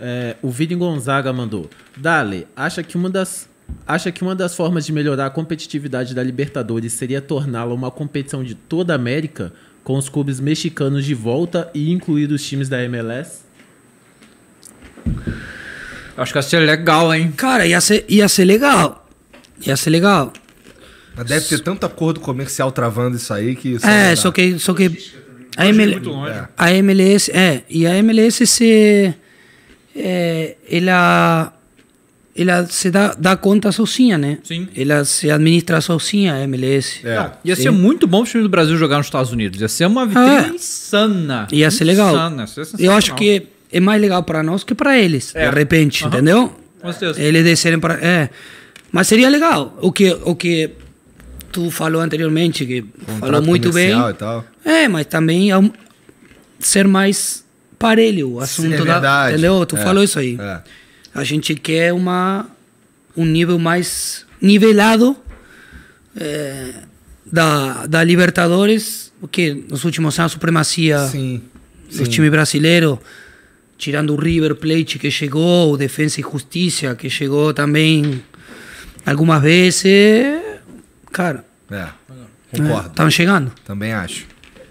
É, o Vini Gonzaga mandou. Dale, acha que uma das acha que uma das formas de melhorar a competitividade da Libertadores seria torná-la uma competição de toda a América, com os clubes mexicanos de volta e incluir os times da MLS? Acho que ia ser legal, hein? Cara, ia ser, ia ser legal. Ia ser legal. Mas deve ter tanto acordo comercial travando isso aí que. Isso é, só que, só que. A, ML... É. a MLS. É, e a MLS ser é, ela ela se dá, dá conta sozinha, né? Sim. Ela se administra sozinha, a MLS. É. Ah, ia Sim. ser muito bom o time do Brasil jogar nos Estados Unidos. Ia ser uma vitória ah, é. insana. Ia ser legal. Insana. Ser Eu acho que é mais legal para nós que para eles, é. de repente, entendeu? Com certeza. Eles descerem para... É. Mas seria legal. O que, o que tu falou anteriormente, que Contrato falou muito bem. E tal. É, mas também é ser mais parelho o assunto Sim, é da. Entendeu? Tu é, falou isso aí. É. A gente quer uma, um nível mais nivelado é, da, da Libertadores, porque nos últimos anos a supremacia Sim. do time brasileiro, tirando o River Plate que chegou, o Defensa e Justiça que chegou também algumas vezes. Cara. É, concordo. Estão chegando. Também acho.